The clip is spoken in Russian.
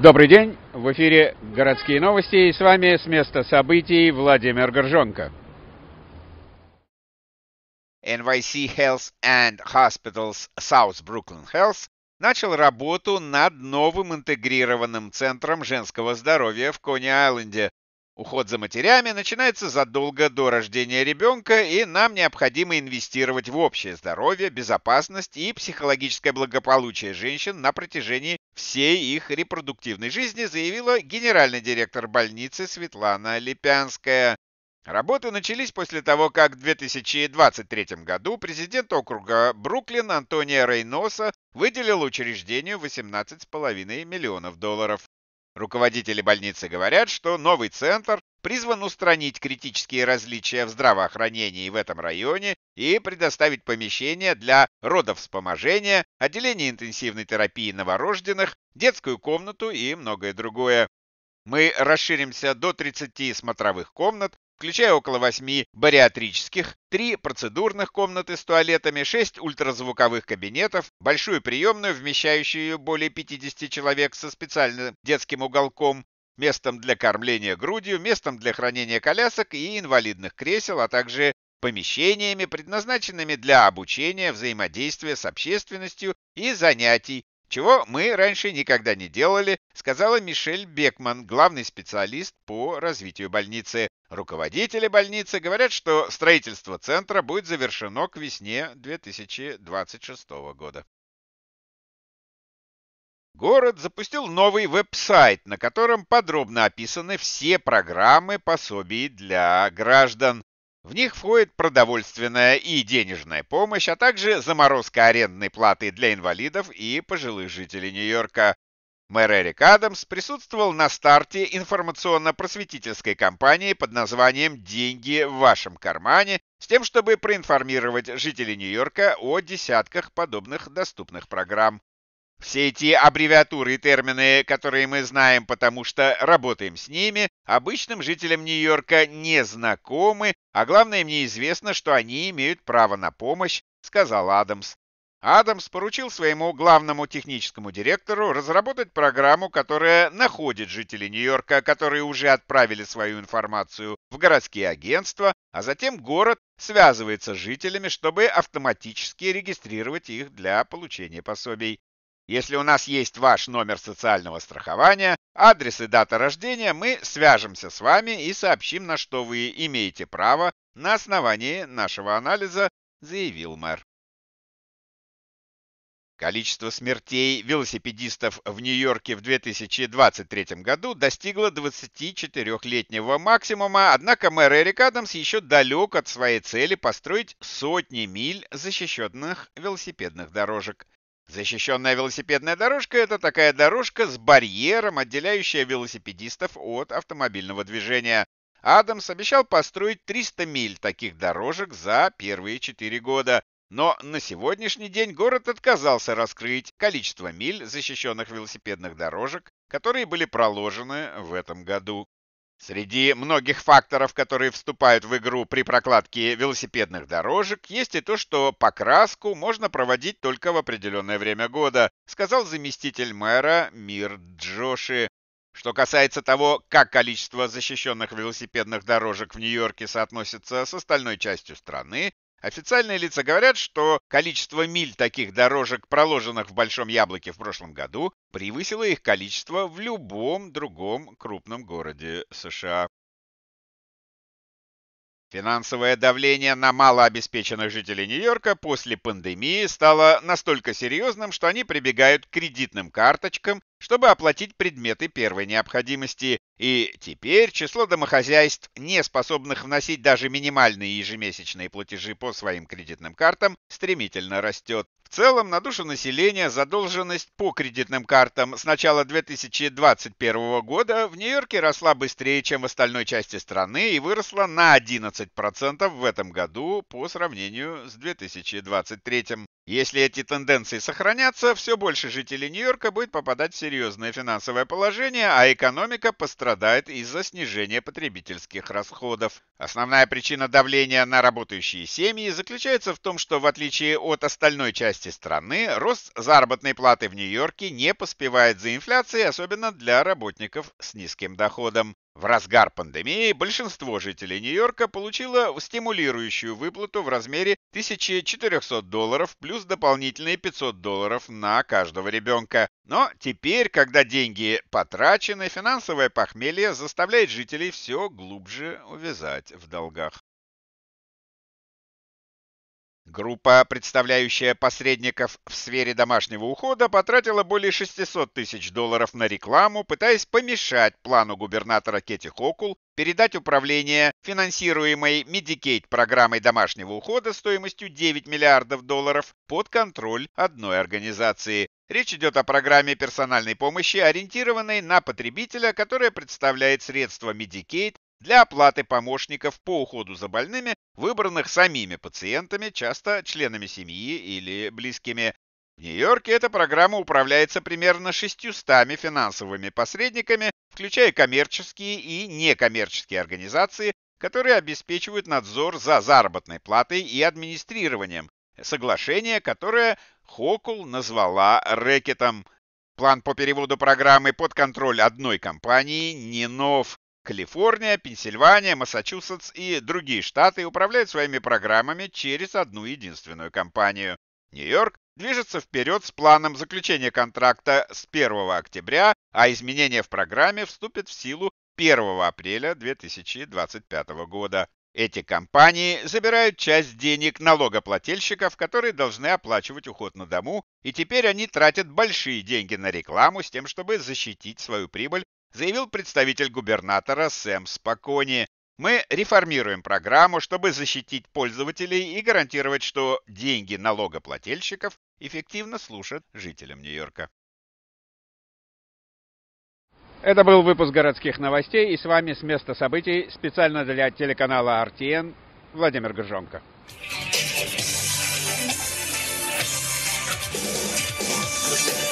Добрый день, в эфире «Городские новости» и с вами с места событий Владимир Горжонко. NYC Health and Hospitals South Brooklyn Health начал работу над новым интегрированным центром женского здоровья в Кони-Айленде, Уход за матерями начинается задолго до рождения ребенка, и нам необходимо инвестировать в общее здоровье, безопасность и психологическое благополучие женщин на протяжении всей их репродуктивной жизни, заявила генеральный директор больницы Светлана Липянская. Работы начались после того, как в 2023 году президент округа Бруклин Антония Рейноса выделил учреждению 18,5 миллионов долларов. Руководители больницы говорят, что новый центр призван устранить критические различия в здравоохранении в этом районе и предоставить помещение для родовспоможения, отделение интенсивной терапии новорожденных, детскую комнату и многое другое. Мы расширимся до 30 смотровых комнат, включая около 8 бариатрических, 3 процедурных комнаты с туалетами, 6 ультразвуковых кабинетов, большую приемную, вмещающую более 50 человек со специальным детским уголком, местом для кормления грудью, местом для хранения колясок и инвалидных кресел, а также помещениями, предназначенными для обучения, взаимодействия с общественностью и занятий, чего мы раньше никогда не делали, сказала Мишель Бекман, главный специалист по развитию больницы. Руководители больницы говорят, что строительство центра будет завершено к весне 2026 года. Город запустил новый веб-сайт, на котором подробно описаны все программы пособий для граждан. В них входит продовольственная и денежная помощь, а также заморозка арендной платы для инвалидов и пожилых жителей Нью-Йорка. Мэр Эрик Адамс присутствовал на старте информационно-просветительской кампании под названием «Деньги в вашем кармане» с тем, чтобы проинформировать жителей Нью-Йорка о десятках подобных доступных программ. Все эти аббревиатуры и термины, которые мы знаем, потому что работаем с ними, обычным жителям Нью-Йорка не знакомы, а главное, мне известно, что они имеют право на помощь, сказал Адамс. Адамс поручил своему главному техническому директору разработать программу, которая находит жителей Нью-Йорка, которые уже отправили свою информацию в городские агентства, а затем город связывается с жителями, чтобы автоматически регистрировать их для получения пособий. Если у нас есть ваш номер социального страхования, адрес и дата рождения, мы свяжемся с вами и сообщим, на что вы имеете право на основании нашего анализа, заявил мэр. Количество смертей велосипедистов в Нью-Йорке в 2023 году достигло 24-летнего максимума, однако мэр Эрик Адамс еще далек от своей цели построить сотни миль защищенных велосипедных дорожек. Защищенная велосипедная дорожка – это такая дорожка с барьером, отделяющая велосипедистов от автомобильного движения. Адамс обещал построить 300 миль таких дорожек за первые 4 года, но на сегодняшний день город отказался раскрыть количество миль защищенных велосипедных дорожек, которые были проложены в этом году. Среди многих факторов, которые вступают в игру при прокладке велосипедных дорожек, есть и то, что покраску можно проводить только в определенное время года, сказал заместитель мэра Мир Джоши. Что касается того, как количество защищенных велосипедных дорожек в Нью-Йорке соотносится с остальной частью страны, Официальные лица говорят, что количество миль таких дорожек, проложенных в Большом Яблоке в прошлом году, превысило их количество в любом другом крупном городе США. Финансовое давление на малообеспеченных жителей Нью-Йорка после пандемии стало настолько серьезным, что они прибегают к кредитным карточкам, чтобы оплатить предметы первой необходимости, и теперь число домохозяйств, не способных вносить даже минимальные ежемесячные платежи по своим кредитным картам, стремительно растет. В целом, на душу населения задолженность по кредитным картам с начала 2021 года в Нью-Йорке росла быстрее, чем в остальной части страны и выросла на 11% в этом году по сравнению с 2023. Если эти тенденции сохранятся, все больше жителей Нью-Йорка будет попадать в серьезное финансовое положение, а экономика пострадает из-за снижения потребительских расходов. Основная причина давления на работающие семьи заключается в том, что в отличие от остальной части страны, рост заработной платы в Нью-Йорке не поспевает за инфляцией, особенно для работников с низким доходом. В разгар пандемии большинство жителей Нью-Йорка получило стимулирующую выплату в размере 1400 долларов плюс дополнительные 500 долларов на каждого ребенка. Но теперь, когда деньги потрачены, финансовое похмелье заставляет жителей все глубже увязать в долгах. Группа, представляющая посредников в сфере домашнего ухода, потратила более 600 тысяч долларов на рекламу, пытаясь помешать плану губернатора Кетти Хокул передать управление финансируемой Medicaid программой домашнего ухода стоимостью 9 миллиардов долларов под контроль одной организации. Речь идет о программе персональной помощи, ориентированной на потребителя, которая представляет средства Medicaid для оплаты помощников по уходу за больными, выбранных самими пациентами, часто членами семьи или близкими. В Нью-Йорке эта программа управляется примерно 600 финансовыми посредниками, включая коммерческие и некоммерческие организации, которые обеспечивают надзор за заработной платой и администрированием, соглашение, которое Хокул назвала рэкетом. План по переводу программы под контроль одной компании не нов. Калифорния, Пенсильвания, Массачусетс и другие штаты управляют своими программами через одну единственную компанию. Нью-Йорк движется вперед с планом заключения контракта с 1 октября, а изменения в программе вступят в силу 1 апреля 2025 года. Эти компании забирают часть денег налогоплательщиков, которые должны оплачивать уход на дому, и теперь они тратят большие деньги на рекламу с тем, чтобы защитить свою прибыль заявил представитель губернатора Сэм Спокони. Мы реформируем программу, чтобы защитить пользователей и гарантировать, что деньги налогоплательщиков эффективно слушают жителям Нью-Йорка. Это был выпуск городских новостей, и с вами с места событий специально для телеканала RTN Владимир Горжонко. Thank